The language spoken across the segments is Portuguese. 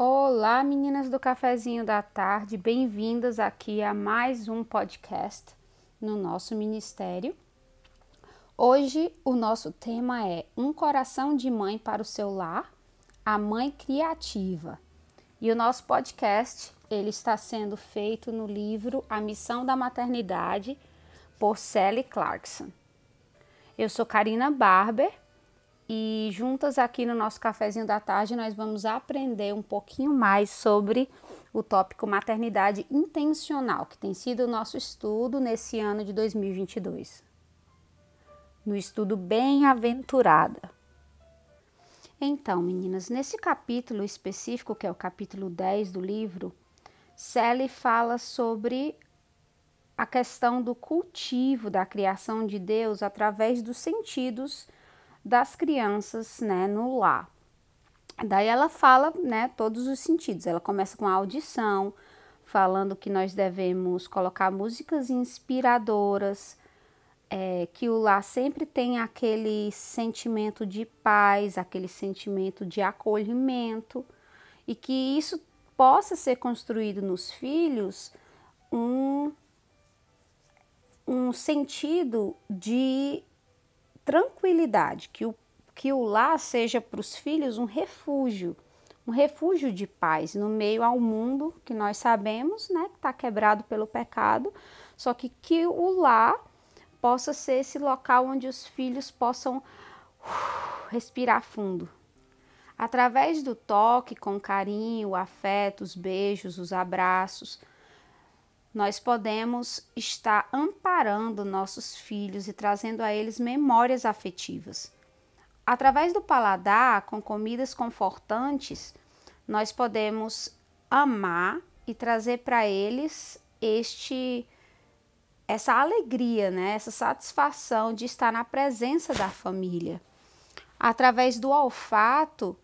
Olá, meninas do cafezinho da tarde, bem-vindas aqui a mais um podcast no nosso ministério. Hoje o nosso tema é Um coração de mãe para o seu lar, a mãe criativa. E o nosso podcast, ele está sendo feito no livro A Missão da Maternidade, por Sally Clarkson. Eu sou Karina Barber e juntas aqui no nosso cafezinho da tarde nós vamos aprender um pouquinho mais sobre o tópico maternidade intencional, que tem sido o nosso estudo nesse ano de 2022. No estudo Bem-aventurada. Então, meninas, nesse capítulo específico, que é o capítulo 10 do livro, Sally fala sobre a questão do cultivo da criação de Deus através dos sentidos das crianças, né, no lar. Daí ela fala, né, todos os sentidos. Ela começa com a audição, falando que nós devemos colocar músicas inspiradoras, é, que o lar sempre tem aquele sentimento de paz, aquele sentimento de acolhimento, e que isso possa ser construído nos filhos um, um sentido de tranquilidade, que o, que o lar seja para os filhos um refúgio, um refúgio de paz no meio ao mundo que nós sabemos, né, que está quebrado pelo pecado, só que que o lar possa ser esse local onde os filhos possam uh, respirar fundo. Através do toque, com carinho, afeto, os beijos, os abraços, nós podemos estar amparando nossos filhos e trazendo a eles memórias afetivas. Através do paladar, com comidas confortantes, nós podemos amar e trazer para eles este essa alegria, né? Essa satisfação de estar na presença da família. Através do olfato,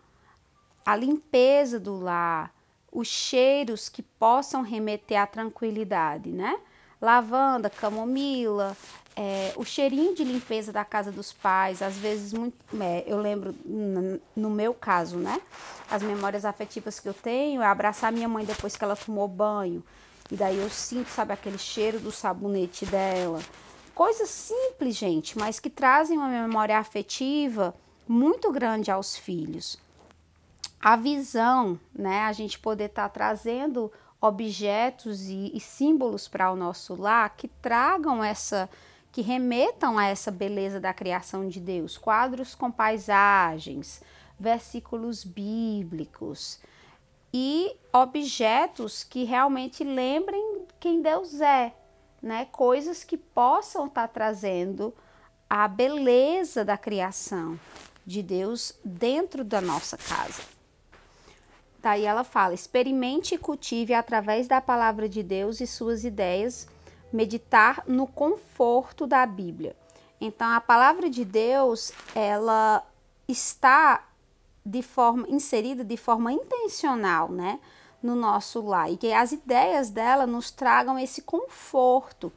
a limpeza do lar, os cheiros que possam remeter à tranquilidade, né? Lavanda, camomila, é, o cheirinho de limpeza da casa dos pais, às vezes muito, é, eu lembro no meu caso, né? As memórias afetivas que eu tenho é abraçar minha mãe depois que ela tomou banho e daí eu sinto, sabe, aquele cheiro do sabonete dela. Coisas simples, gente, mas que trazem uma memória afetiva muito grande aos filhos a visão, né? A gente poder estar tá trazendo objetos e, e símbolos para o nosso lar que tragam essa, que remetam a essa beleza da criação de Deus, quadros com paisagens, versículos bíblicos e objetos que realmente lembrem quem Deus é, né? Coisas que possam estar tá trazendo a beleza da criação de Deus dentro da nossa casa. Tá? E ela fala: experimente e cultive através da palavra de Deus e suas ideias, meditar no conforto da Bíblia. Então, a palavra de Deus, ela está de forma inserida de forma intencional, né, no nosso lar e que as ideias dela nos tragam esse conforto.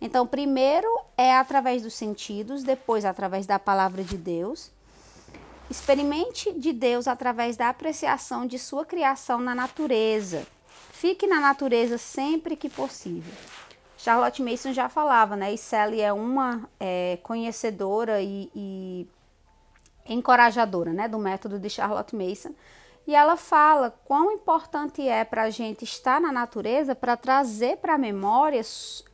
Então, primeiro é através dos sentidos, depois através da palavra de Deus, Experimente de Deus através da apreciação de sua criação na natureza. Fique na natureza sempre que possível. Charlotte Mason já falava, né? E Sally é uma é, conhecedora e, e, encorajadora, né? Do método de Charlotte Mason. E ela fala quão importante é para a gente estar na natureza para trazer para a memória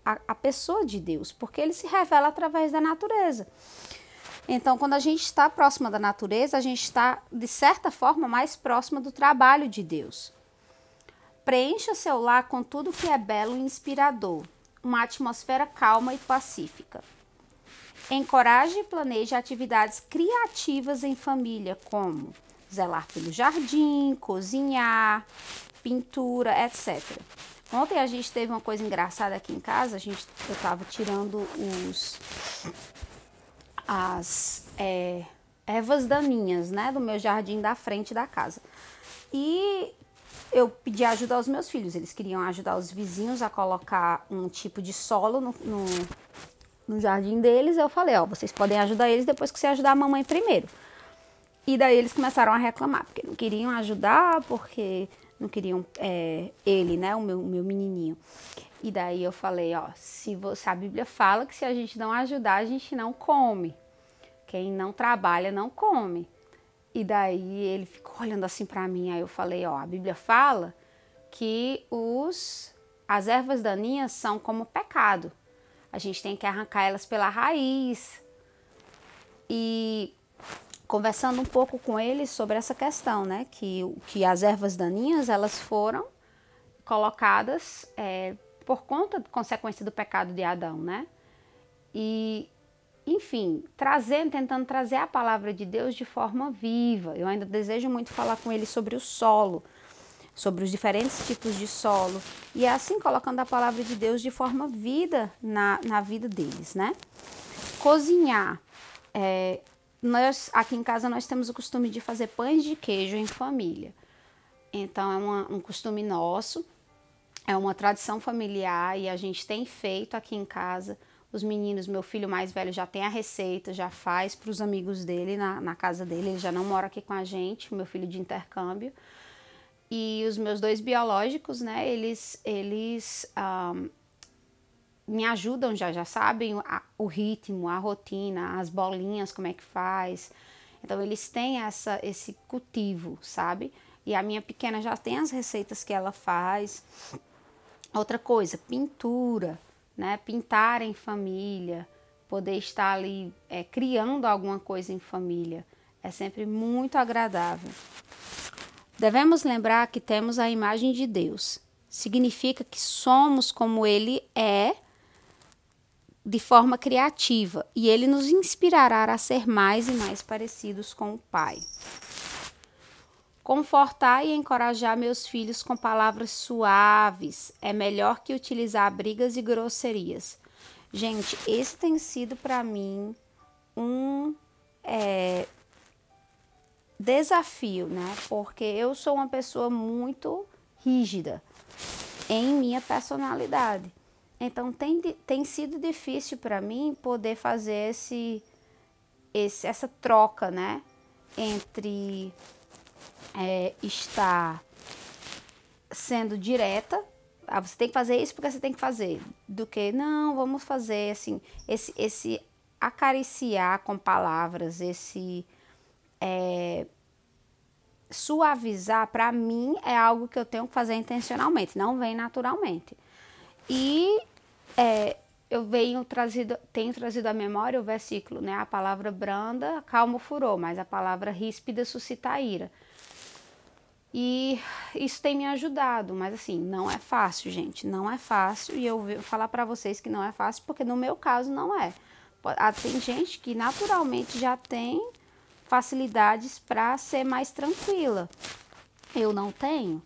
a pessoa de Deus, porque ele se revela através da natureza. Então, quando a gente está próxima da natureza, a gente está, de certa forma, mais próxima do trabalho de Deus. Preencha seu lar com tudo que é belo e inspirador, uma atmosfera calma e pacífica. Encoraje e planeje atividades criativas em família, como zelar pelo jardim, cozinhar, pintura, etc. Ontem a gente teve uma coisa engraçada aqui em casa, a gente, eu estava tirando os as é, ervas daninhas, né, do meu jardim da frente da casa. E eu pedi ajuda aos meus filhos, eles queriam ajudar os vizinhos a colocar um tipo de solo no, no, no jardim deles. Eu falei: Ó, vocês podem ajudar eles depois que você ajudar a mamãe primeiro. E daí eles começaram a reclamar, porque não queriam ajudar, porque não queriam é, ele, né, o meu, o meu menininho. E daí eu falei, ó, se você, a Bíblia fala que se a gente não ajudar, a gente não come. Quem não trabalha não come. E daí ele ficou olhando assim para mim, aí eu falei, ó, a Bíblia fala que os as ervas daninhas são como pecado. A gente tem que arrancar elas pela raiz. E conversando um pouco com ele sobre essa questão, né, que que as ervas daninhas, elas foram colocadas é, por conta da consequência do pecado de Adão, né? E enfim, trazendo, tentando trazer a palavra de Deus de forma viva. Eu ainda desejo muito falar com ele sobre o solo, sobre os diferentes tipos de solo, e é assim colocando a palavra de Deus de forma vida na, na vida deles, né? Cozinhar. É, nós, aqui em casa nós temos o costume de fazer pães de queijo em família. Então é uma, um costume nosso é uma tradição familiar e a gente tem feito aqui em casa. Os meninos, meu filho mais velho já tem a receita, já faz para os amigos dele na, na, casa dele, ele já não mora aqui com a gente, meu filho de intercâmbio. E os meus dois biológicos, né, eles, eles um, me ajudam já, já sabem a, o ritmo, a rotina, as bolinhas, como é que faz. Então eles têm essa, esse cultivo, sabe? E a minha pequena já tem as receitas que ela faz. Outra coisa, pintura, né? Pintar em família, poder estar ali é, criando alguma coisa em família é sempre muito agradável. Devemos lembrar que temos a imagem de Deus. Significa que somos como Ele é, de forma criativa, e Ele nos inspirará a ser mais e mais parecidos com o Pai. Confortar e encorajar meus filhos com palavras suaves é melhor que utilizar brigas e grosserias. Gente, esse tem sido para mim um é, desafio, né? Porque eu sou uma pessoa muito rígida em minha personalidade. Então tem, tem sido difícil para mim poder fazer esse, esse, essa troca, né? Entre é, está sendo direta. Ah, você tem que fazer isso porque você tem que fazer. Do que, não, vamos fazer assim. Esse, esse acariciar com palavras, esse é, suavizar, para mim é algo que eu tenho que fazer intencionalmente, não vem naturalmente. E é, eu venho trazido, tenho trazido à memória o versículo, né? A palavra branda calma o furor, mas a palavra ríspida suscita a ira. E isso tem me ajudado, mas assim, não é fácil, gente, não é fácil. E eu vou falar para vocês que não é fácil, porque no meu caso não é. Ah, tem gente que naturalmente já tem facilidades para ser mais tranquila. Eu não tenho.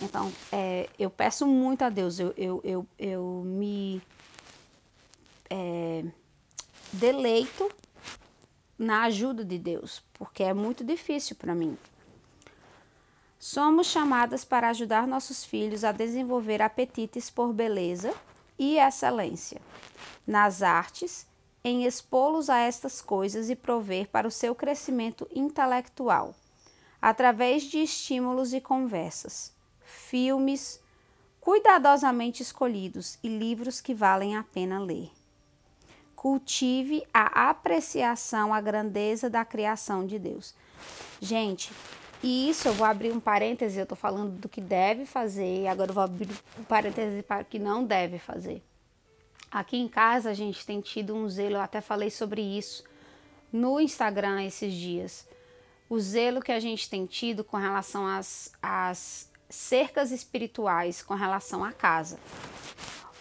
Então, é, eu peço muito a Deus, eu, eu, eu, eu me é, deleito na ajuda de Deus, porque é muito difícil para mim. Somos chamadas para ajudar nossos filhos a desenvolver apetites por beleza e excelência nas artes, em expô-los a estas coisas e prover para o seu crescimento intelectual, através de estímulos e conversas, filmes cuidadosamente escolhidos e livros que valem a pena ler. Cultive a apreciação à grandeza da criação de Deus. Gente, e isso eu vou abrir um parêntese, eu estou falando do que deve fazer, agora eu vou abrir um parêntese para o que não deve fazer. Aqui em casa a gente tem tido um zelo, eu até falei sobre isso no Instagram esses dias. O zelo que a gente tem tido com relação às, às cercas espirituais, com relação à casa.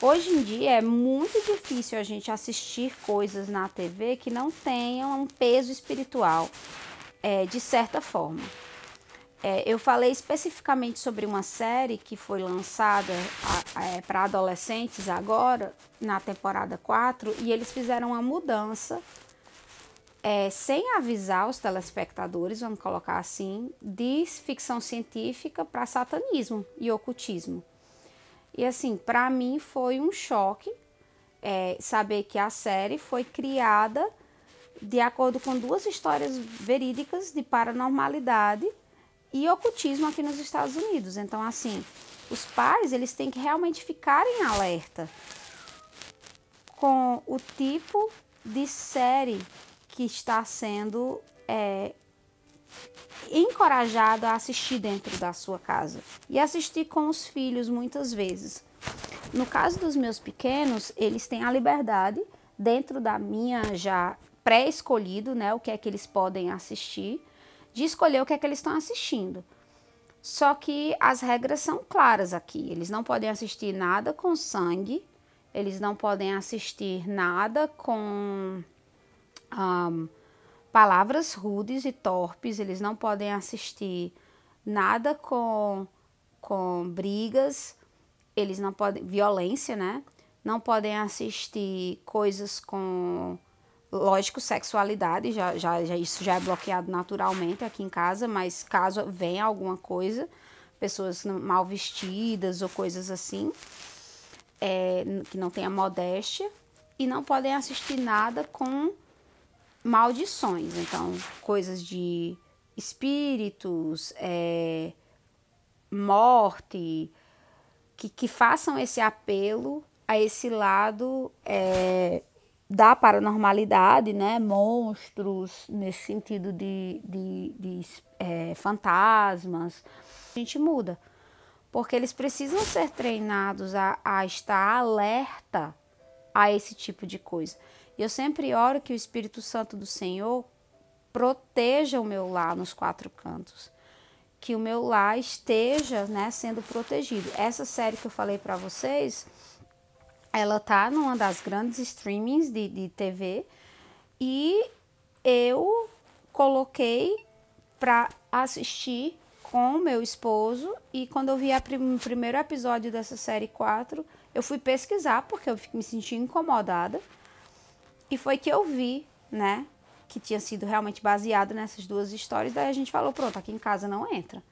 Hoje em dia é muito difícil a gente assistir coisas na TV que não tenham um peso espiritual, é, de certa forma. É, eu falei especificamente sobre uma série que foi lançada é, para adolescentes agora, na temporada 4, e eles fizeram uma mudança é, sem avisar os telespectadores, vamos colocar assim, de ficção científica para satanismo e ocultismo. E assim, para mim foi um choque é, saber que a série foi criada de acordo com duas histórias verídicas de paranormalidade e ocultismo aqui nos Estados Unidos. Então, assim, os pais eles têm que realmente ficarem alerta com o tipo de série que está sendo é, encorajado a assistir dentro da sua casa e assistir com os filhos muitas vezes. No caso dos meus pequenos, eles têm a liberdade dentro da minha já pré-escolhido, né, o que é que eles podem assistir de escolher o que é que eles estão assistindo. Só que as regras são claras aqui. Eles não podem assistir nada com sangue, eles não podem assistir nada com um, palavras rudes e torpes, eles não podem assistir nada com, com brigas, eles não podem. violência, né? Não podem assistir coisas com Lógico, sexualidade, já, já, já, isso já é bloqueado naturalmente aqui em casa, mas caso venha alguma coisa, pessoas mal vestidas ou coisas assim, é, que não tenha modéstia, e não podem assistir nada com maldições. Então, coisas de espíritos, é, morte, que, que façam esse apelo a esse lado é, da paranormalidade, né, monstros, nesse sentido de, de, de é, fantasmas, a gente muda. Porque eles precisam ser treinados a, a estar alerta a esse tipo de coisa. E eu sempre oro que o Espírito Santo do Senhor proteja o meu lar nos quatro cantos. Que o meu lar esteja né, sendo protegido. Essa série que eu falei para vocês ela tá numa das grandes streamings de, de TV e eu coloquei para assistir com meu esposo e quando eu vi o prim primeiro episódio dessa série 4, eu fui pesquisar porque eu me senti incomodada e foi que eu vi, né, que tinha sido realmente baseado nessas duas histórias, daí a gente falou, pronto, aqui em casa não entra.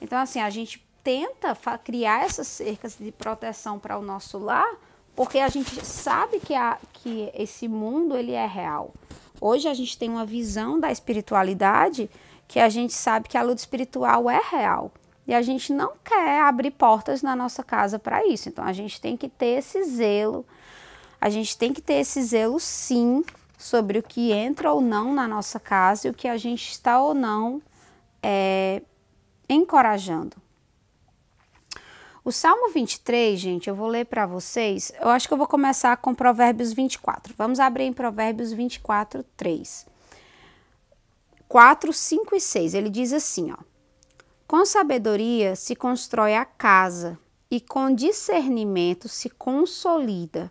Então assim, a gente tenta criar essas cercas de proteção para o nosso lar, porque a gente sabe que, a, que esse mundo ele é real. Hoje a gente tem uma visão da espiritualidade que a gente sabe que a luta espiritual é real. E a gente não quer abrir portas na nossa casa para isso. Então a gente tem que ter esse zelo. A gente tem que ter esse zelo sim sobre o que entra ou não na nossa casa e o que a gente está ou não é, encorajando. O Salmo 23, gente, eu vou ler para vocês. Eu acho que eu vou começar com Provérbios 24. Vamos abrir em Provérbios 24, 3. 4, 5 e 6. Ele diz assim, ó. Com sabedoria se constrói a casa e com discernimento se consolida.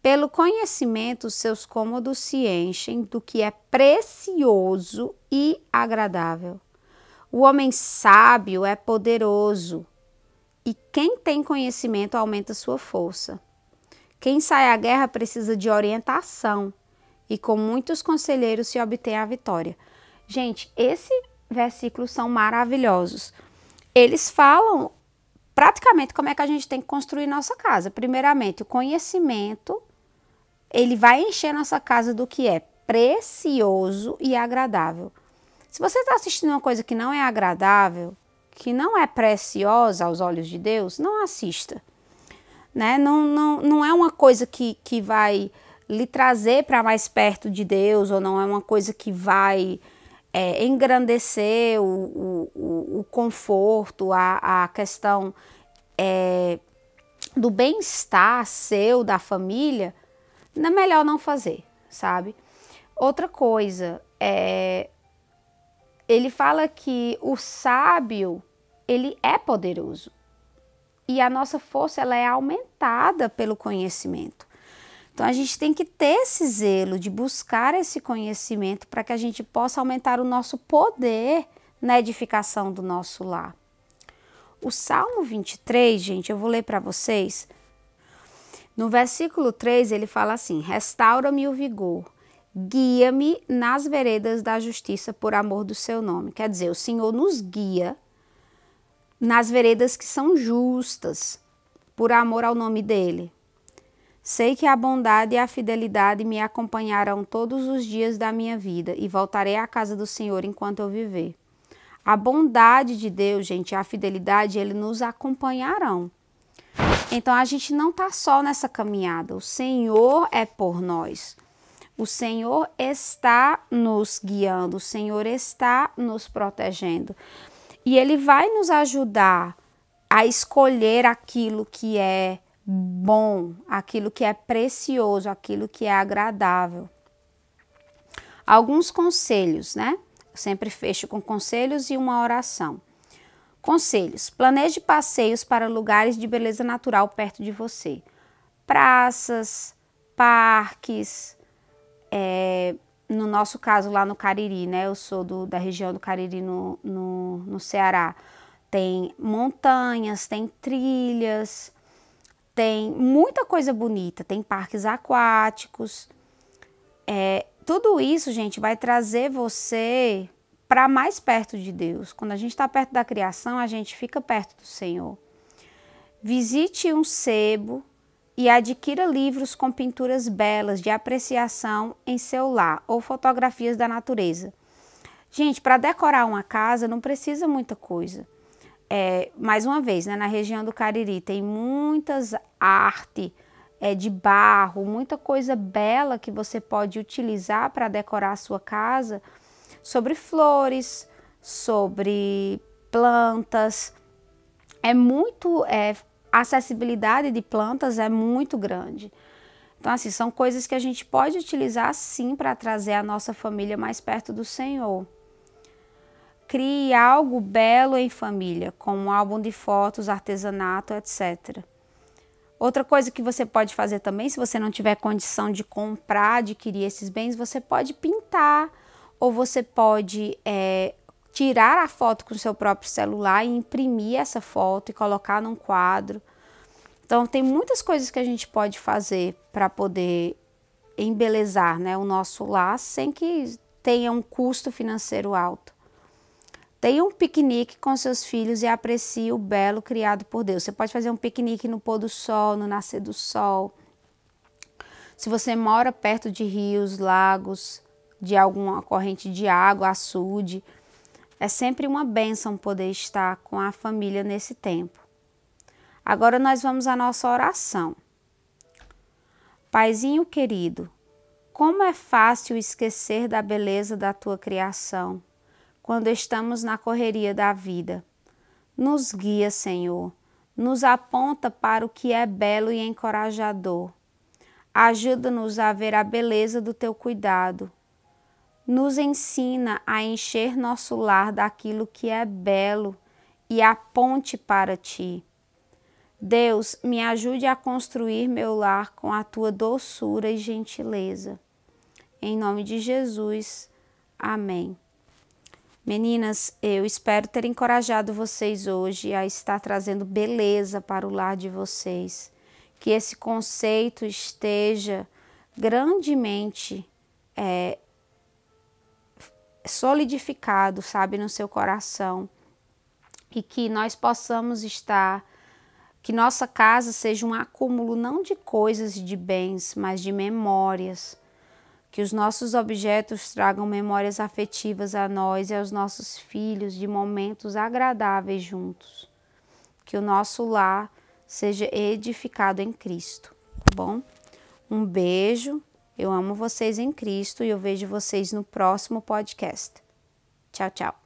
Pelo conhecimento, seus cômodos se enchem do que é precioso e agradável. O homem sábio é poderoso e quem tem conhecimento aumenta sua força. Quem sai à guerra precisa de orientação e com muitos conselheiros se obtém a vitória. Gente, esses versículos são maravilhosos. Eles falam praticamente como é que a gente tem que construir nossa casa. Primeiramente, o conhecimento, ele vai encher nossa casa do que é precioso e agradável. Se você está assistindo uma coisa que não é agradável, que não é preciosa aos olhos de Deus, não assista. Né? Não, não, não é uma coisa que, que vai lhe trazer para mais perto de Deus, ou não é uma coisa que vai é, engrandecer o, o, o conforto, a, a questão é, do bem-estar seu, da família, é melhor não fazer, sabe? Outra coisa, é, ele fala que o sábio, ele é poderoso. E a nossa força, ela é aumentada pelo conhecimento. Então a gente tem que ter esse zelo de buscar esse conhecimento para que a gente possa aumentar o nosso poder na edificação do nosso lar. O Salmo 23, gente, eu vou ler para vocês. No versículo 3, ele fala assim: Restaura-me o vigor guia-me nas veredas da justiça por amor do seu nome. Quer dizer, o Senhor nos guia nas veredas que são justas, por amor ao nome dele. Sei que a bondade e a fidelidade me acompanharão todos os dias da minha vida e voltarei à casa do Senhor enquanto eu viver. A bondade de Deus, gente, a fidelidade, ele nos acompanharão. Então a gente não está só nessa caminhada, o Senhor é por nós. O Senhor está nos guiando, o Senhor está nos protegendo. E Ele vai nos ajudar a escolher aquilo que é bom, aquilo que é precioso, aquilo que é agradável. Alguns conselhos, né? Eu sempre fecho com conselhos e uma oração. Conselhos: planeje passeios para lugares de beleza natural perto de você, praças, parques, é, no nosso caso lá no Cariri, né? Eu sou do, da região do Cariri no, no, no Ceará. Tem montanhas, tem trilhas, tem muita coisa bonita, tem parques aquáticos. É, tudo isso, gente, vai trazer você para mais perto de Deus. Quando a gente está perto da criação, a gente fica perto do Senhor. Visite um sebo, e adquira livros com pinturas belas de apreciação em seu lar ou fotografias da natureza. Gente, para decorar uma casa não precisa muita coisa. É, mais uma vez, né, na região do Cariri tem muitas arte é, de barro, muita coisa bela que você pode utilizar para decorar a sua casa, sobre flores, sobre plantas. É muito é, a acessibilidade de plantas é muito grande. Então, assim, são coisas que a gente pode utilizar sim para trazer a nossa família mais perto do Senhor. Crie algo belo em família, como um álbum de fotos, artesanato, etc. Outra coisa que você pode fazer também, se você não tiver condição de comprar, adquirir esses bens, você pode pintar ou você pode é, tirar a foto com o seu próprio celular e imprimir essa foto e colocar num quadro. Então tem muitas coisas que a gente pode fazer para poder embelezar né, o nosso lar sem que tenha um custo financeiro alto. Tenha um piquenique com seus filhos e aprecie o belo criado por Deus. Você pode fazer um piquenique no pôr do sol, no nascer do sol. Se você mora perto de rios, lagos, de alguma corrente de água, açude, é sempre uma bênção poder estar com a família nesse tempo. Agora nós vamos à nossa oração. Paizinho querido, como é fácil esquecer da beleza da tua criação quando estamos na correria da vida. Nos guia, Senhor, nos aponta para o que é belo e encorajador. Ajuda-nos a ver a beleza do teu cuidado nos ensina a encher nosso lar daquilo que é belo e aponte para ti. Deus, me ajude a construir meu lar com a tua doçura e gentileza. Em nome de Jesus. Amém. Meninas, eu espero ter encorajado vocês hoje a estar trazendo beleza para o lar de vocês. Que esse conceito esteja grandemente é, solidificado, sabe, no seu coração e que nós possamos estar que nossa casa seja um acúmulo não de coisas e de bens, mas de memórias. Que os nossos objetos tragam memórias afetivas a nós e aos nossos filhos de momentos agradáveis juntos. Que o nosso lar seja edificado em Cristo. Tá bom? Um beijo. Eu amo vocês em Cristo e eu vejo vocês no próximo podcast. Tchau, tchau.